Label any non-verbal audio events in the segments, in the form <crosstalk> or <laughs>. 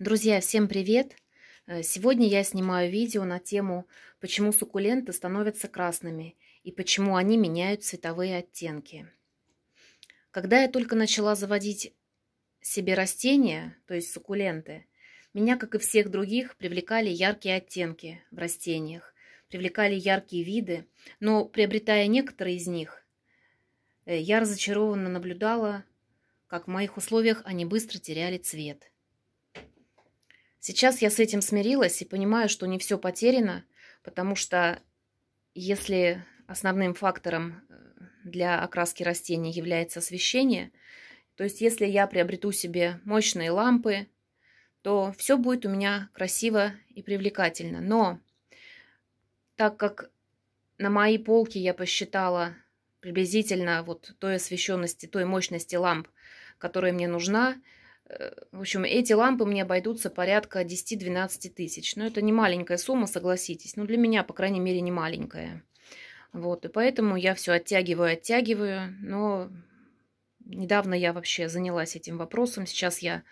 Друзья, всем привет! Э, сегодня я снимаю видео на тему, почему суккуленты становятся красными и почему они меняют цветовые оттенки. Когда я только начала заводить себе растения, то есть суккуленты, меня, как и всех других, привлекали яркие оттенки в растениях, привлекали яркие виды, но, приобретая некоторые из них, э, я разочарованно наблюдала, как в моих условиях они быстро теряли цвет – Сейчас я с этим смирилась и понимаю, что не все потеряно, потому что если основным фактором э, для окраски растений является освещение, то есть если я приобрету себе мощные лампы, то все будет у меня красиво и привлекательно. Но так как на моей полке я посчитала приблизительно вот той освещенности, той мощности ламп, которая мне нужна, Э, в общем, эти лампы мне обойдутся порядка 10-12 тысяч. Но это не маленькая сумма, согласитесь. Ну, для меня, по крайней мере, не маленькая. Вот, и поэтому я все оттягиваю, оттягиваю. Но недавно я вообще занялась этим вопросом. Сейчас я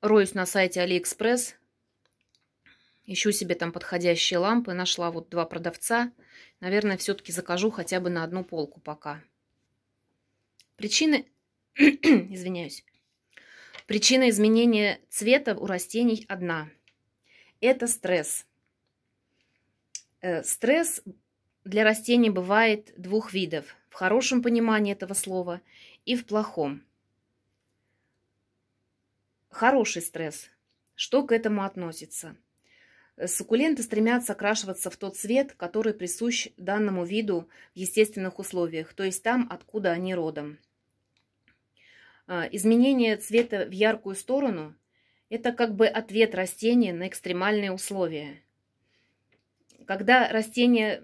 роюсь на сайте AliExpress, Ищу себе там подходящие лампы. Нашла вот два продавца. Наверное, все-таки закажу хотя бы на одну полку пока. Причины... <clears throat> Извиняюсь. Причина изменения цвета у растений одна. Это стресс. Э, стресс для растений бывает двух видов. В хорошем понимании этого слова и в плохом. Хороший стресс. Что к этому относится? Э, суккуленты стремятся окрашиваться в тот цвет, который присущ данному виду в естественных условиях, то есть там, откуда они родом. А, изменение цвета в яркую сторону – это как бы ответ растения на экстремальные условия. Когда растение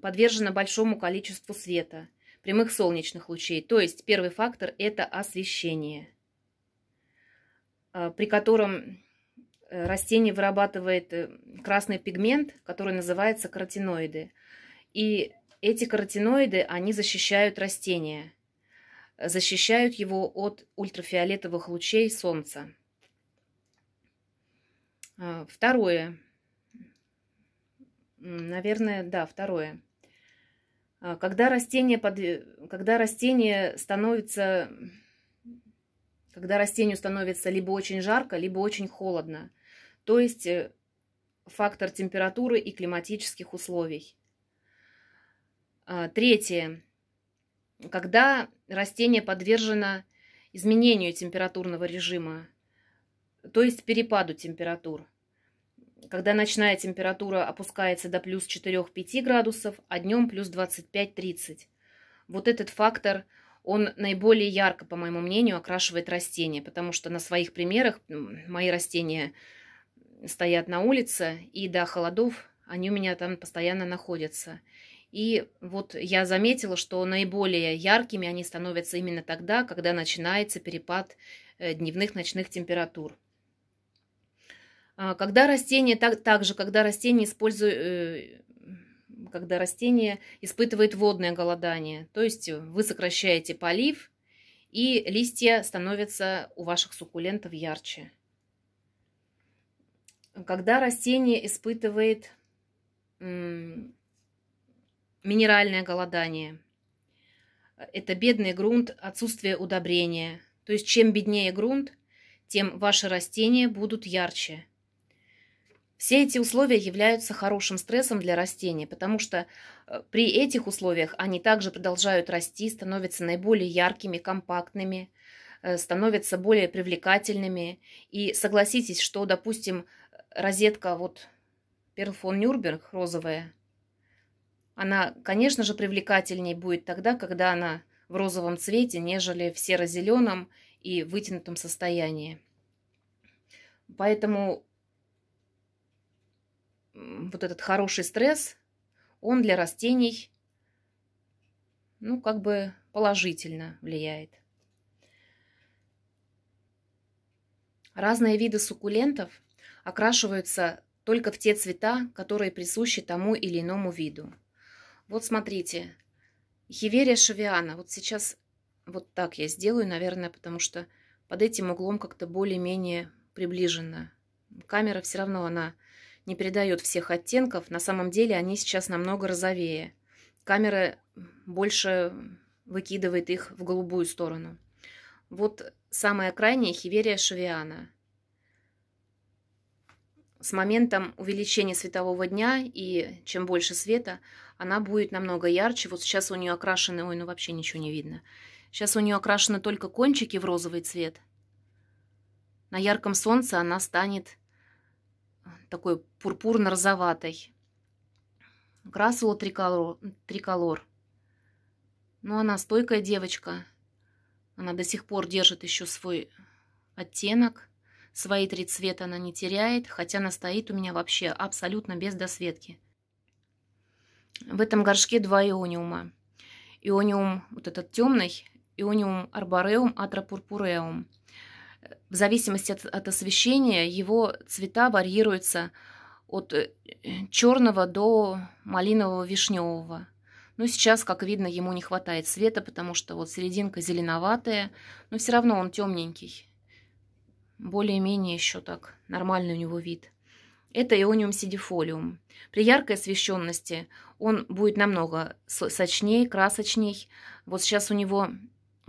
подвержено большому количеству света, прямых солнечных лучей, то есть первый фактор – это освещение, а, при котором э, растение вырабатывает э, красный пигмент, который называется каротиноиды. И эти каротиноиды, они защищают растения – защищают его от ультрафиолетовых лучей солнца. А, второе. Наверное, да, второе. А, когда растение, под... когда растение становится... Когда растению становится либо очень жарко, либо очень холодно. То есть э, фактор температуры и климатических условий. А, третье когда растение подвержено изменению температурного режима, то есть перепаду температур. Когда ночная температура опускается до плюс 4-5 градусов, а днем плюс 25-30. Вот этот фактор, он наиболее ярко, по моему мнению, окрашивает растения, потому что на своих примерах мои растения стоят на улице, и до холодов они у меня там постоянно находятся. И вот я заметила, что наиболее яркими они становятся именно тогда, когда начинается перепад э, дневных ночных температур. А, когда растение, так, также когда растение, использует, э, когда растение испытывает водное голодание, то есть вы сокращаете полив, и листья становятся у ваших суккулентов ярче. Когда растение испытывает минеральное голодание. Это бедный грунт, отсутствие удобрения. То есть чем беднее грунт, тем ваши растения будут ярче. Все эти условия являются хорошим стрессом для растений, потому что э, при этих условиях они также продолжают расти, становятся наиболее яркими, компактными, э, становятся более привлекательными. И согласитесь, что, допустим, э, розетка вот Перл фон Нюрнберг розовая – она, конечно же, привлекательней будет тогда, когда она в розовом цвете, нежели в серо-зеленом и вытянутом состоянии. Поэтому вот этот хороший стресс, он для растений, ну, как бы положительно влияет. Разные виды суккулентов окрашиваются только в те цвета, которые присущи тому или иному виду. Вот смотрите, Хиверия шавиана. Вот сейчас вот так я сделаю, наверное, потому что под этим углом как-то более-менее приближенно. Камера все равно, она не передает всех оттенков. На самом деле они сейчас намного розовее. Камера больше выкидывает их в голубую сторону. Вот самая крайняя хиверия шавиана. С моментом увеличения светового дня и чем больше света – она будет намного ярче. Вот сейчас у нее окрашены, ой, ну вообще ничего не видно. Сейчас у нее окрашены только кончики в розовый цвет. На ярком солнце она станет э, такой пурпурно-розоватой. Красула триколор, триколор. Ну, Но она стойкая девочка. Она до сих пор держит еще свой оттенок. Свои три цвета она не теряет, хотя она стоит у меня вообще абсолютно без досветки в этом горшке два иониума. Иониум вот этот темный, иониум арбореум атропурпуреум. В зависимости от, от освещения его цвета варьируются от э, черного до малинового вишневого. Но сейчас, как видно, ему не хватает света, потому что вот серединка зеленоватая, но все равно он темненький. Более-менее еще так нормальный у него вид. Это иониум сидифолиум. При яркой освещенности он будет намного сочнее, красочней. Вот сейчас у него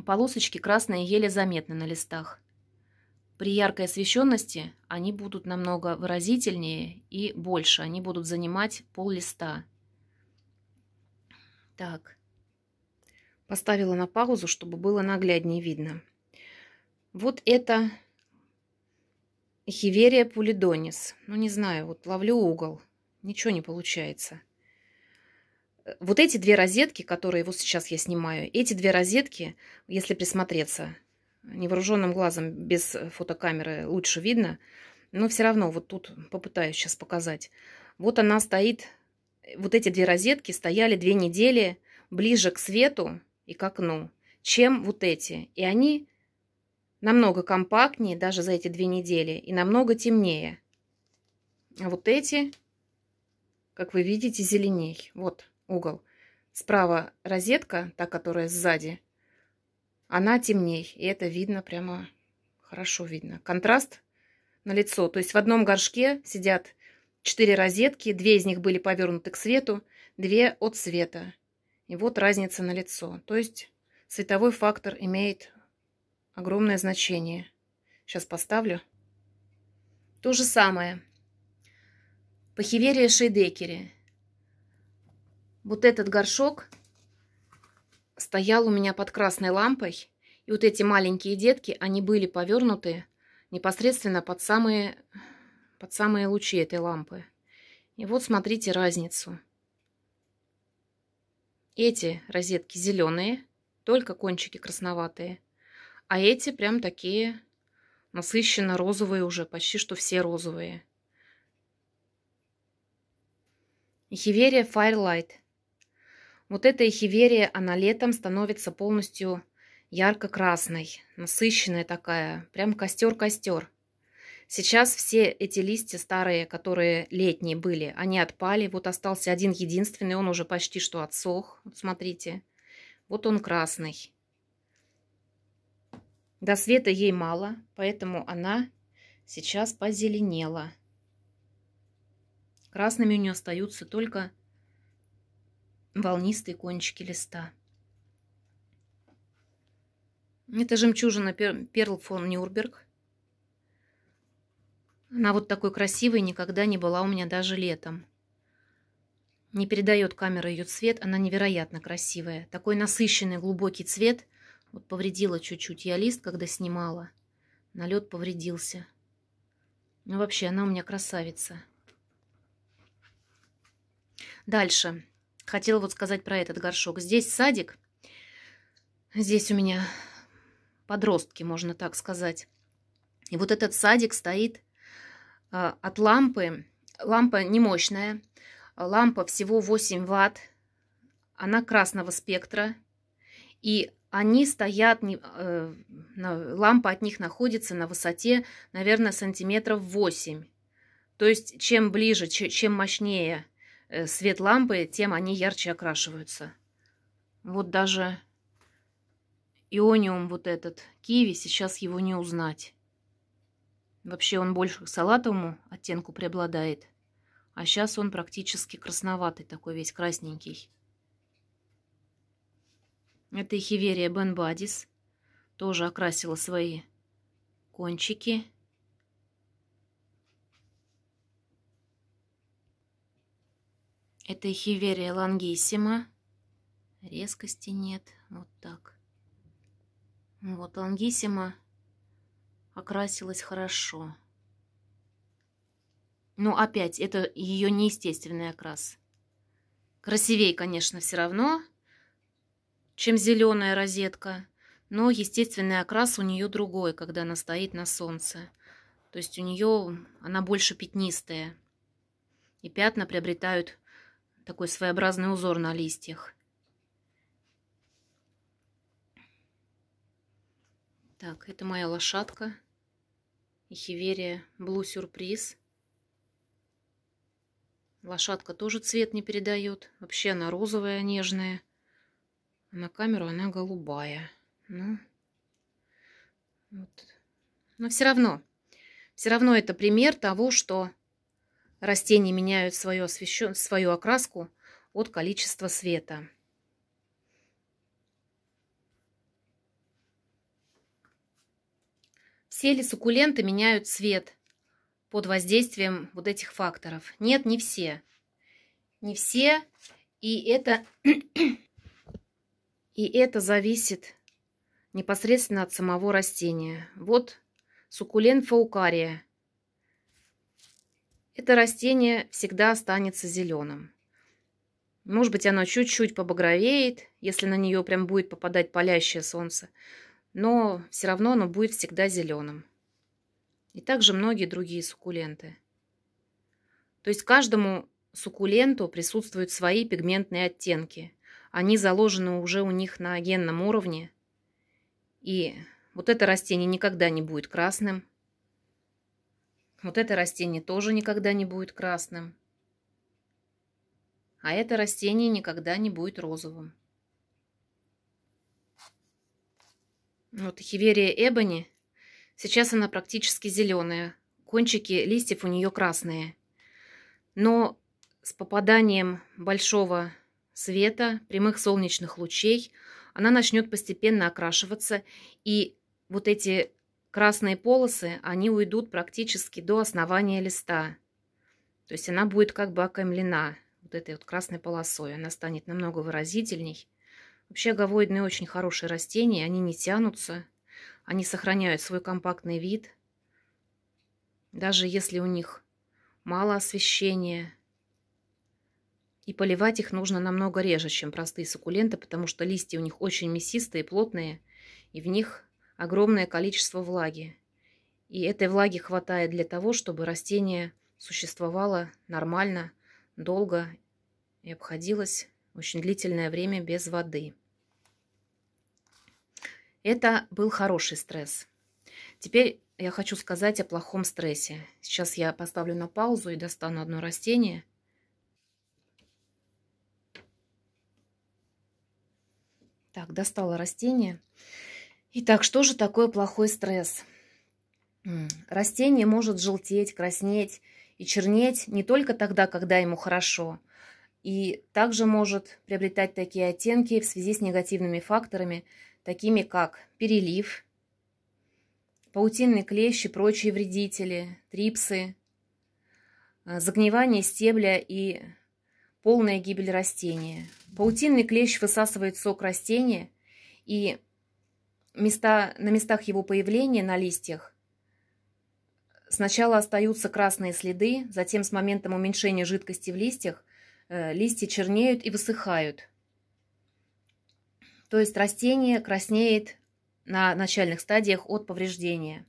полосочки красные еле заметны на листах. При яркой освещенности они будут намного выразительнее и больше. Они будут занимать пол листа. Так. Поставила на паузу, чтобы было нагляднее видно. Вот это Эхиверия пулидонис. Ну, не знаю, вот ловлю угол. Ничего не получается. Э, вот эти две розетки, которые вот сейчас я снимаю, эти две розетки, если присмотреться, невооруженным глазом без фотокамеры лучше видно, но все равно вот тут попытаюсь сейчас показать. Вот она стоит, вот эти две розетки стояли две недели ближе к свету и к окну, чем вот эти. И они намного компактнее даже за эти две недели и намного темнее. А вот эти, как вы видите, зеленей. Вот угол. Справа розетка, та, которая сзади, она темней. И это видно прямо хорошо видно. Контраст на лицо. То есть в одном горшке сидят четыре розетки, две из них были повернуты к свету, две от света. И вот разница на лицо. То есть световой фактор имеет огромное значение. Сейчас поставлю. То же самое. Пахиверия шейдекери. Вот этот горшок стоял у меня под красной лампой. И вот эти маленькие детки, они были повернуты непосредственно под самые, под самые лучи этой лампы. И вот смотрите разницу. Эти розетки зеленые, только кончики красноватые – а эти прям такие насыщенно розовые уже, почти что все розовые. Эхиверия Firelight. Вот эта эхиверия, она летом становится полностью ярко-красной, насыщенная такая, прям костер-костер. Сейчас все эти листья старые, которые летние были, они отпали. Вот остался один единственный, он уже почти что отсох. Вот смотрите, вот он красный. До света ей мало, поэтому она сейчас позеленела. Красными у нее остаются только волнистые кончики листа. Это жемчужина Перл фон Нюрберг. Она вот такой красивой никогда не была у меня даже летом. Не передает камера ее цвет, она невероятно красивая. Такой насыщенный глубокий цвет, вот повредила чуть-чуть я лист, когда снимала. Налет повредился. Ну, вообще, она у меня красавица. Дальше. Хотела вот сказать про этот горшок. Здесь садик. Здесь у меня подростки, можно так сказать. И вот этот садик стоит э, от лампы. Лампа не мощная. Лампа всего 8 ватт. Она красного спектра. И они стоят, э, лампа от них находится на высоте, наверное, сантиметров 8. То есть чем ближе, чем мощнее э, свет лампы, тем они ярче окрашиваются. Вот даже иониум вот этот, киви, сейчас его не узнать. Вообще он больше к салатовому оттенку преобладает. А сейчас он практически красноватый, такой весь красненький. Это и Хиверия Бенбадис тоже окрасила свои кончики. Это и Хиверия Лангиссима. Резкости нет. Вот так. Вот Лангиссима окрасилась хорошо. Ну, опять, это ее неестественный окрас. Красивей, конечно, все равно, чем зеленая розетка, но естественный окрас у нее другой, когда она стоит на солнце. То есть у нее она больше пятнистая. И пятна приобретают такой своеобразный узор на листьях. Так, это моя лошадка. Ихиверия Blue Сюрприз. Лошадка тоже цвет не передает. Вообще она розовая, нежная. На камеру она голубая. но, ну, вот. Но все равно, все равно это пример того, что растения меняют свою, освещен... свою окраску от количества света. Все ли суккуленты меняют цвет под воздействием вот этих факторов? Нет, не все. Не все. И это и это зависит непосредственно от самого растения. Вот суккулент фаукария. Это растение всегда останется зеленым. Может быть, оно чуть-чуть побагровеет, если на нее прям будет попадать палящее солнце, но все равно оно будет всегда зеленым. И также многие другие суккуленты. То есть каждому суккуленту присутствуют свои пигментные оттенки – они заложены уже у них на генном уровне. И вот это растение никогда не будет красным. Вот это растение тоже никогда не будет красным. А это растение никогда не будет розовым. Вот хиверия эбони. Сейчас она практически зеленая. Кончики листьев у нее красные. Но с попаданием большого света, прямых солнечных лучей, она начнет постепенно окрашиваться, и вот эти красные полосы, они уйдут практически до основания листа. То есть она будет как бы окаймлена вот этой вот красной полосой. Она станет намного выразительней. Вообще говоидные очень хорошие растения, они не тянутся, они сохраняют свой компактный вид. Даже если у них мало освещения, и поливать их нужно намного реже, чем простые суккуленты, потому что листья у них очень мясистые, плотные, и в них огромное количество влаги. И этой влаги хватает для того, чтобы растение существовало нормально, долго и обходилось очень длительное время без воды. Это был хороший стресс. Теперь я хочу сказать о плохом стрессе. Сейчас я поставлю на паузу и достану одно растение Так, достала растение. Итак, что же такое плохой стресс? Растение может желтеть, краснеть и чернеть не только тогда, когда ему хорошо, и также может приобретать такие оттенки в связи с негативными факторами, такими как перелив, паутинный клещи, прочие вредители, трипсы, э, загнивание стебля и полная гибель растения. Паутинный клещ высасывает сок растения, и места, на местах его появления на листьях сначала остаются красные следы, затем с моментом уменьшения жидкости в листьях э, листья чернеют и высыхают. То есть растение краснеет на начальных стадиях от повреждения.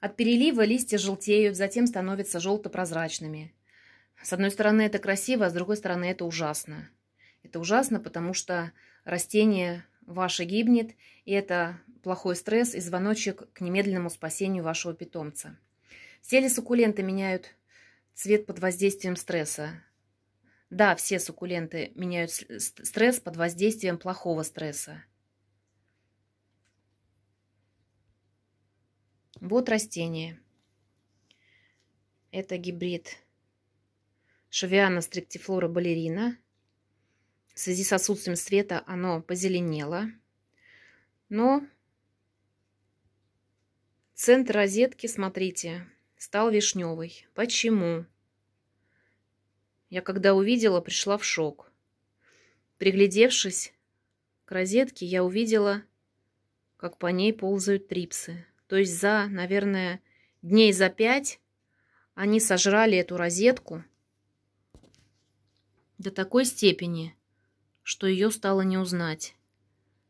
От перелива листья желтеют, затем становятся желто-прозрачными. С одной стороны, это красиво, а с другой стороны, это ужасно. Это ужасно, потому что растение ваше гибнет, и это плохой стресс и звоночек к немедленному спасению вашего питомца. Все ли суккуленты меняют цвет под воздействием стресса? Да, все суккуленты меняют стресс под воздействием плохого стресса. Вот растение. Это гибрид Шавиана стриктифлора балерина. В связи с отсутствием света оно позеленело. Но центр розетки, смотрите, стал вишневый. Почему? Я когда увидела, пришла в шок. Приглядевшись к розетке, я увидела, как по ней ползают трипсы. То есть за, наверное, дней за пять они сожрали эту розетку – до такой степени, что ее стало не узнать.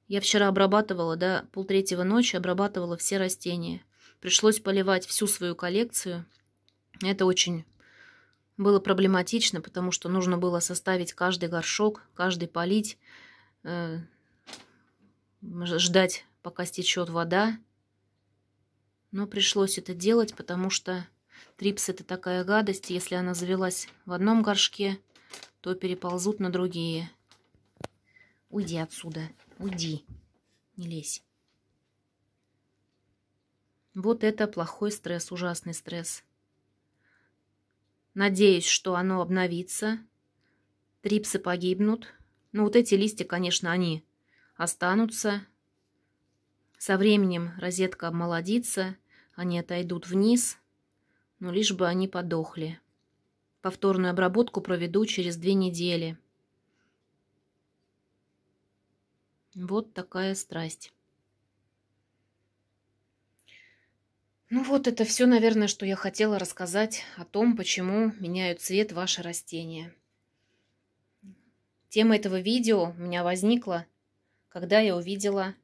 Я вчера обрабатывала, до полтретьего ночи обрабатывала все растения. Пришлось поливать всю свою коллекцию. Это очень было проблематично, потому что нужно было составить каждый горшок, каждый полить, э, ждать, пока стечет вода. Но пришлось это делать, потому что трипс это такая гадость, если она завелась в одном горшке, то переползут на другие. Уйди отсюда. Уйди. Не лезь. Вот это плохой стресс, ужасный стресс. Надеюсь, что оно обновится. Трипсы погибнут. Но ну, вот эти листья, конечно, они останутся. Со временем розетка обмолодится, они отойдут вниз, но лишь бы они подохли. Повторную обработку проведу через две недели. Вот такая страсть. Ну вот это все, наверное, что я хотела рассказать о том, почему меняют цвет ваши растения. Тема этого видео у меня возникла, когда я увидела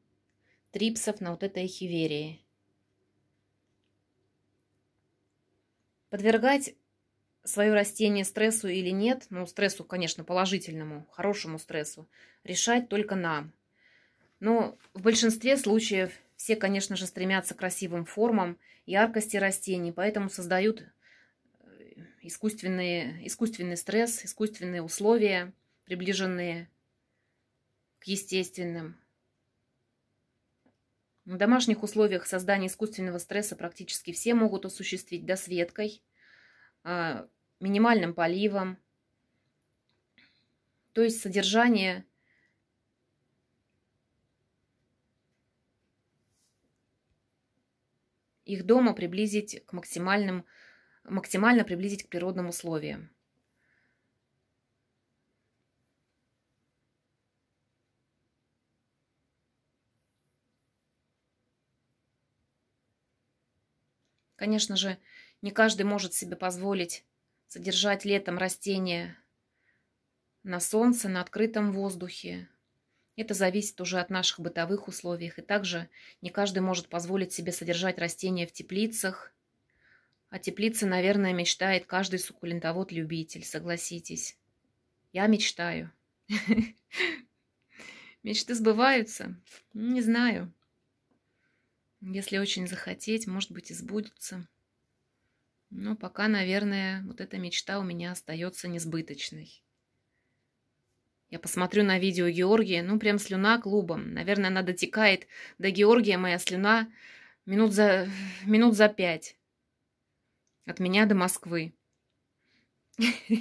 трипсов на вот этой хиверии. Подвергать свое растение стрессу или нет, ну, стрессу, конечно, положительному, хорошему стрессу, решать только нам. Но в большинстве случаев все, конечно же, стремятся к красивым формам, яркости растений, поэтому создают э, искусственные, искусственный стресс, искусственные условия, приближенные к естественным. В домашних условиях создания искусственного стресса практически все могут осуществить досветкой а, – минимальным поливом. То есть содержание их дома приблизить к максимальным, максимально приблизить к природным условиям. Конечно же, не каждый может себе позволить содержать летом растения на солнце, на открытом воздухе. Это зависит уже от наших бытовых условий. И также не каждый может позволить себе содержать растения в теплицах. а теплицы, наверное, мечтает каждый суккулентовод-любитель, согласитесь. Я мечтаю. <laughs> Мечты сбываются? Не знаю. Если очень захотеть, может быть, и сбудутся. Но пока, наверное, вот эта мечта у меня остается несбыточной. Я посмотрю на видео Георгия, ну прям слюна клубом. Наверное, она дотекает до Георгия, моя слюна, минут за, минут за пять. От меня до Москвы. <laughs>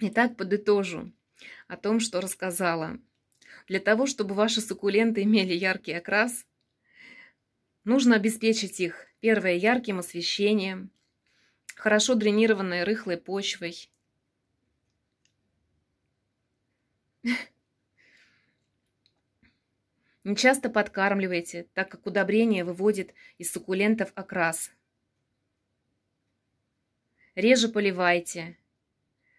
Итак, подытожу о том, что рассказала. Для того, чтобы ваши суккуленты имели яркий окрас, нужно обеспечить их Первое – ярким освещением, хорошо дренированной рыхлой почвой. <laughs> Не часто подкармливайте, так как удобрение выводит из суккулентов окрас. Реже поливайте.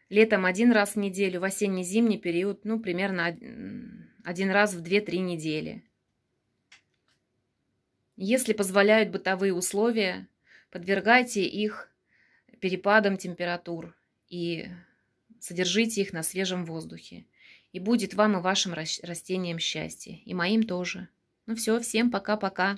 Летом один раз в неделю, в осенне-зимний период, ну, примерно один раз в 2-3 недели. Если позволяют бытовые условия, подвергайте их перепадам температур и содержите их на свежем воздухе. И будет вам и вашим растениям счастье, и моим тоже. Ну все, всем пока-пока.